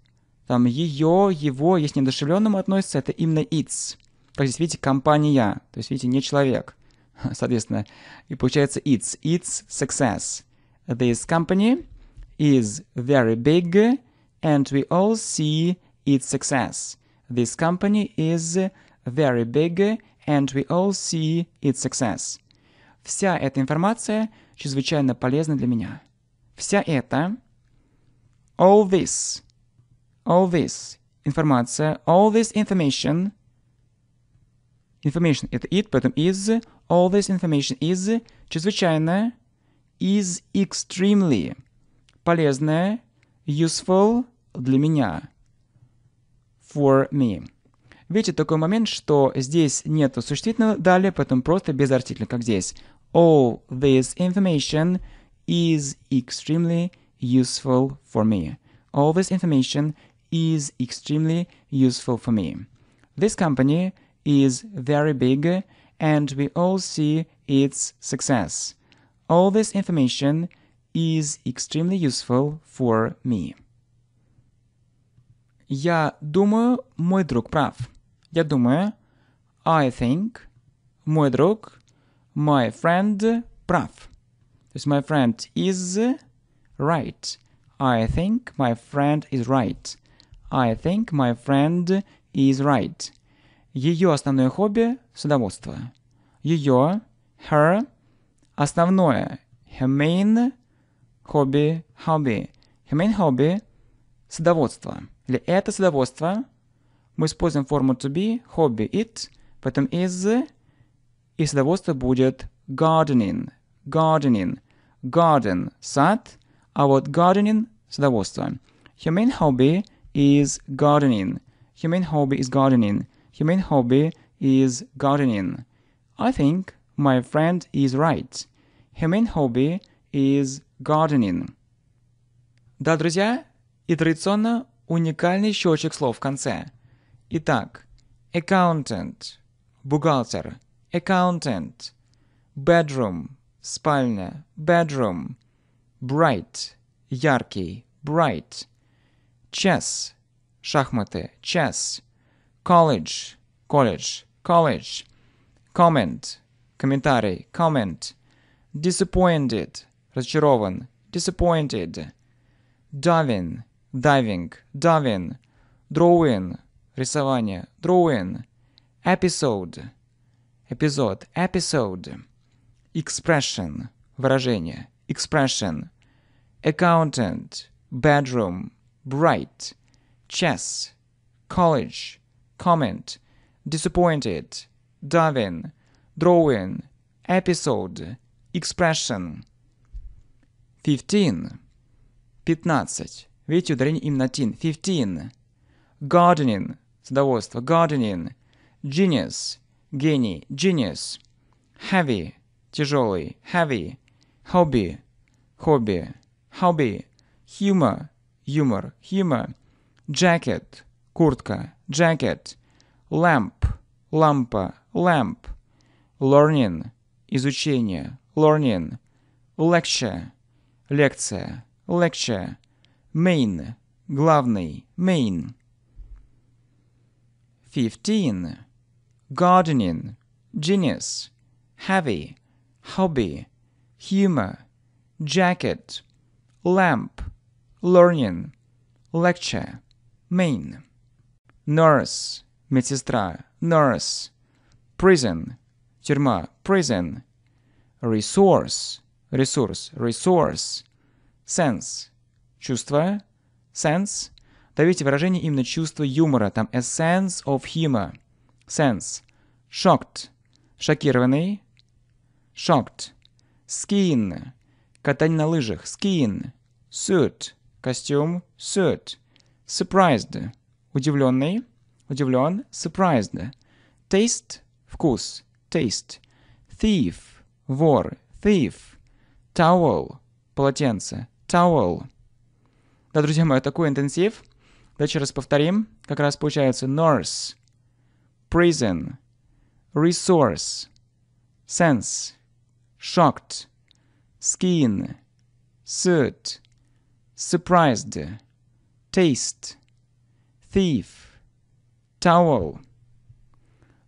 там ее, его, если недушевленному относится, это именно it's. Как здесь видите, компания, то есть видите, не человек. Соответственно, и получается it's, it's success. This company is very big and we all see its success. This company is very big and we all see its success. Вся эта информация чрезвычайно полезна для меня. Вся эта all this all this информация, all this information. Information это it, поэтому is. All this information is чрезвычайно, is extremely полезная useful для меня, for me. Видите, такой момент, что здесь нет существительного далее, поэтому просто без артикля, как здесь. All this information is extremely useful for me. All this information is extremely useful for me. This company is very big and we all see its success. All this information is extremely useful for me. Я думаю, мой друг прав. Я думаю, I think, мой друг, my friend прав. То есть my friend is right. I think my friend is right. I think my friend is right. Ее основное хобби – садоводство. Ее, her, основное, her main hobby, hobby. Her main hobby – садоводство. Или это садоводство. Мы используем форму to be, hobby it, потом is, и садоводство будет gardening, gardening, garden – сад, а вот gardening – садоводство. Her main hobby – is gardening. human hobby is gardening. human hobby is gardening. I think my friend is right. Human hobby is gardening. Да, друзья, и традиционно уникальный счетчик слов в конце. Итак, accountant, бухгалтер, accountant, bedroom, спальня, bedroom, bright, яркий, bright, Chess. Шахматы. Chess. College. College. College. Comment. Комментарий. Comment. Disappointed. Разочарован. Disappointed. Diving. Diving. Diving. Drawing. Рисование. Drawing. Episode. Эпизод. Episode. Expression. Выражение. Expression. Accountant. Bedroom bright, chess, college, comment, disappointed, Darwin, drawing, episode, expression. 15. 15. Видите, ударение именно тин. 15. Gardening. Садоводство. Gardening. Genius. Гений. Genius. Heavy. Тяжелый. Heavy. Hobby. Хобби. Hobby. Humor humor, humor, jacket, куртка, jacket, lamp, лампа, lamp, learning, изучение, learning, lecture, лекция, lecture, main, главный, main. 15. Gardening, genius, heavy, hobby, humor, jacket, lamp, learning, lecture, main. Nurse, медсестра, nurse. Prison, тюрьма, prison. Resource, ресурс, resource. Sense, чувство, sense. Давите выражение именно чувство юмора, там a sense of humor. Sense. Shocked, шокированный, shocked. Skin, катание на лыжах, skin. Suit, Костюм – suit. Surprised – удивленный. Удивлен – surprised. Taste – вкус. Taste. Thief – вор. Thief. Towel – полотенце. Towel. Да, друзья мои, такой интенсив. Давайте раз повторим. Как раз получается nurse, prison, resource, sense, shocked, skin, suit – surprised, taste, thief, towel.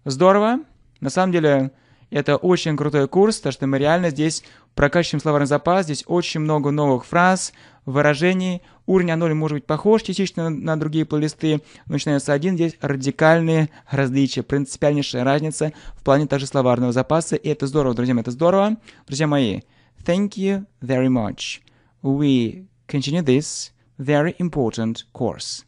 Здорово. На самом деле, это очень крутой курс, потому что мы реально здесь прокачиваем словарный запас, здесь очень много новых фраз, выражений. Уровень А0 может быть похож частично на другие плейлисты, но начиная с 1 здесь радикальные различия, принципиальнейшая разница в плане также словарного запаса, и это здорово, друзья мои, это здорово. Друзья мои, thank you very much. We Continue this very important course.